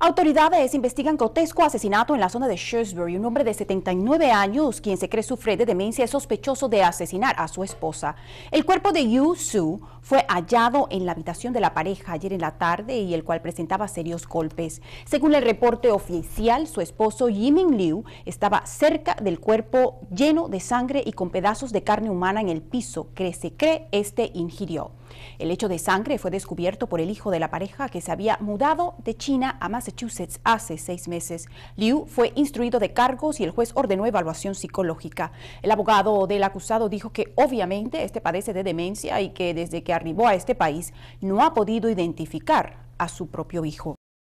Autoridades investigan grotesco asesinato en la zona de Shrewsbury. Un hombre de 79 años, quien se cree sufre de demencia, es sospechoso de asesinar a su esposa. El cuerpo de Yu Su fue hallado en la habitación de la pareja ayer en la tarde y el cual presentaba serios golpes. Según el reporte oficial, su esposo Yiming Liu estaba cerca del cuerpo lleno de sangre y con pedazos de carne humana en el piso que se cree este ingirió. El hecho de sangre fue descubierto por el hijo de la pareja que se había mudado de China a Massachusetts hace seis meses. Liu fue instruido de cargos y el juez ordenó evaluación psicológica. El abogado del acusado dijo que obviamente este padece de demencia y que desde que arribó a este país no ha podido identificar a su propio hijo.